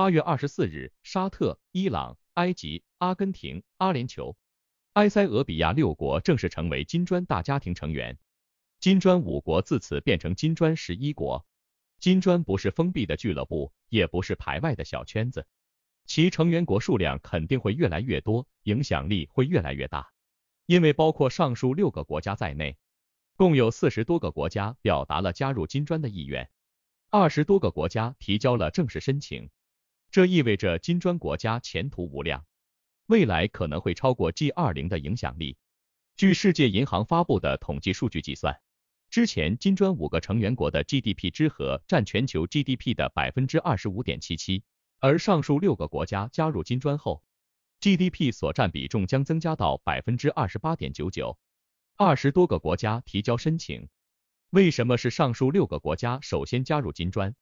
八月二十四日，沙特、伊朗、埃及、阿根廷、阿联酋、埃塞俄比亚六国正式成为金砖大家庭成员，金砖五国自此变成金砖十一国。金砖不是封闭的俱乐部，也不是排外的小圈子，其成员国数量肯定会越来越多，影响力会越来越大。因为包括上述六个国家在内，共有四十多个国家表达了加入金砖的意愿，二十多个国家提交了正式申请。这意味着金砖国家前途无量，未来可能会超过 G 二零的影响力。据世界银行发布的统计数据计算，之前金砖五个成员国的 GDP 之和占全球 GDP 的百分之二十五点七七，而上述六个国家加入金砖后，GDP 所占比重将增加到百分之二十八点九九。二十多个国家提交申请，为什么是上述六个国家首先加入金砖？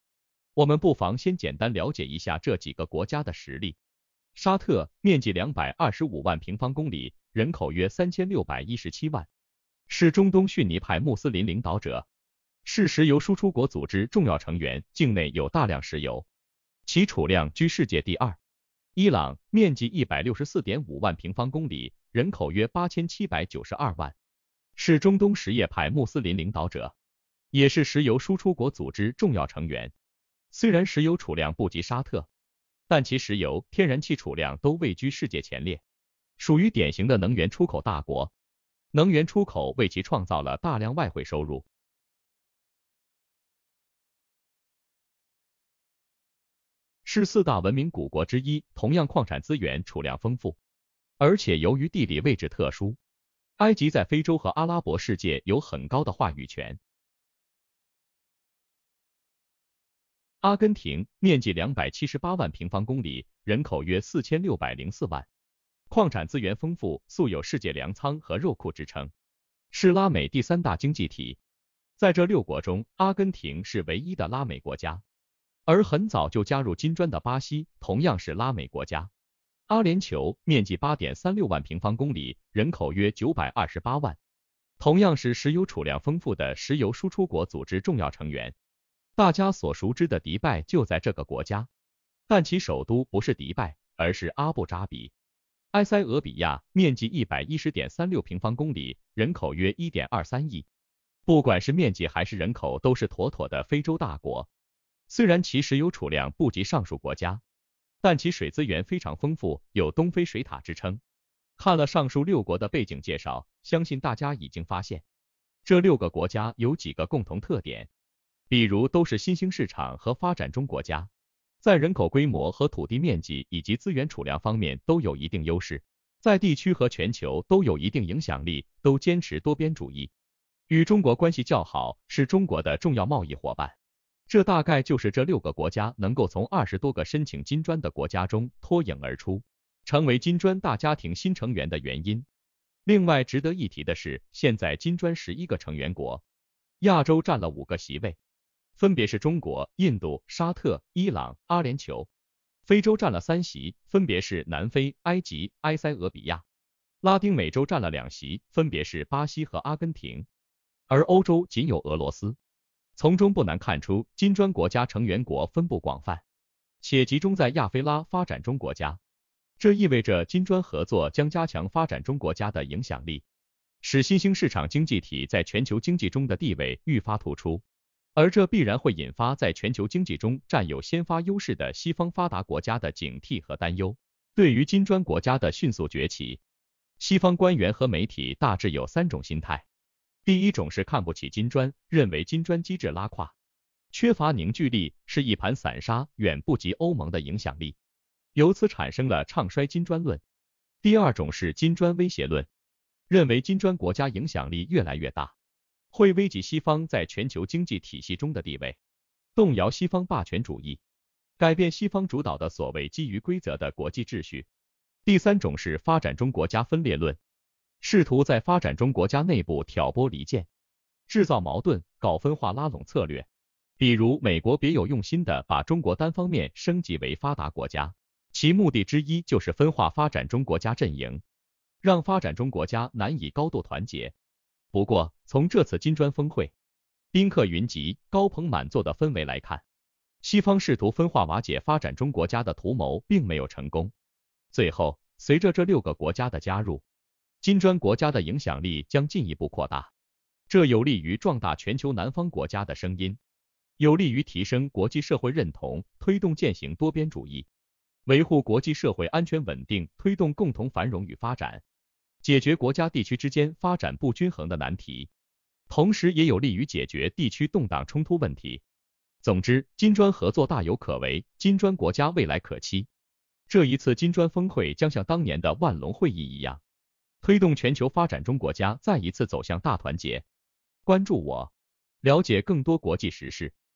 我们不妨先简单了解一下这几个国家的实力。沙特面积两百二十五万平方公里，人口约三千六百一十七万，是中东逊尼派穆斯林领导者，是石油输出国组织重要成员，境内有大量石油，其储量居世界第二。伊朗面积一百六十四点五万平方公里，人口约八千七百九十二万，是中东什叶派穆斯林领导者，也是石油输出国组织重要成员。虽然石油储量不及沙特，但其石油、天然气储量都位居世界前列，属于典型的能源出口大国。能源出口为其创造了大量外汇收入。是四大文明古国之一，同样矿产资源储量丰富，而且由于地理位置特殊，埃及在非洲和阿拉伯世界有很高的话语权。阿根廷面积两百七十八万平方公里，人口约四千六百零四万，矿产资源丰富，素有世界粮仓和肉库之称，是拉美第三大经济体。在这六国中，阿根廷是唯一的拉美国家，而很早就加入金砖的巴西同样是拉美国家。阿联酋面积八点三六万平方公里，人口约九百二十八万，同样是石油储量丰富的石油输出国组织重要成员。大家所熟知的迪拜就在这个国家，但其首都不是迪拜，而是阿布扎比。埃塞俄比亚面积一百一十点三六平方公里，人口约一点二三亿，不管是面积还是人口，都是妥妥的非洲大国。虽然其石油储量不及上述国家，但其水资源非常丰富，有东非水塔之称。看了上述六国的背景介绍，相信大家已经发现，这六个国家有几个共同特点。比如都是新兴市场和发展中国家，在人口规模和土地面积以及资源储量方面都有一定优势，在地区和全球都有一定影响力，都坚持多边主义，与中国关系较好，是中国的重要贸易伙伴。这大概就是这六个国家能够从二十多个申请金砖的国家中脱颖而出，成为金砖大家庭新成员的原因。另外值得一提的是，现在金砖十一个成员国，亚洲占了五个席位。分别是中国、印度、沙特、伊朗、阿联酋，非洲占了三席，分别是南非、埃及、埃塞俄比亚；拉丁美洲占了两席，分别是巴西和阿根廷；而欧洲仅有俄罗斯。从中不难看出，金砖国家成员国分布广泛，且集中在亚非拉发展中国家。这意味着金砖合作将加强发展中国家的影响力，使新兴市场经济体在全球经济中的地位愈发突出。而这必然会引发在全球经济中占有先发优势的西方发达国家的警惕和担忧。对于金砖国家的迅速崛起，西方官员和媒体大致有三种心态：第一种是看不起金砖，认为金砖机制拉胯，缺乏凝聚力，是一盘散沙，远不及欧盟的影响力，由此产生了唱衰金砖论；第二种是金砖威胁论，认为金砖国家影响力越来越大。会危及西方在全球经济体系中的地位，动摇西方霸权主义，改变西方主导的所谓基于规则的国际秩序。第三种是发展中国家分裂论，试图在发展中国家内部挑拨离间，制造矛盾，搞分化拉拢策略。比如美国别有用心的把中国单方面升级为发达国家，其目的之一就是分化发展中国家阵营，让发展中国家难以高度团结。不过，从这次金砖峰会宾客云集、高朋满座的氛围来看，西方试图分化瓦解发展中国家的图谋并没有成功。最后，随着这六个国家的加入，金砖国家的影响力将进一步扩大，这有利于壮大全球南方国家的声音，有利于提升国际社会认同，推动践行多边主义，维护国际社会安全稳定，推动共同繁荣与发展。解决国家地区之间发展不均衡的难题，同时也有利于解决地区动荡冲突问题。总之，金砖合作大有可为，金砖国家未来可期。这一次金砖峰会将像当年的万隆会议一样，推动全球发展中国家再一次走向大团结。关注我，了解更多国际时事。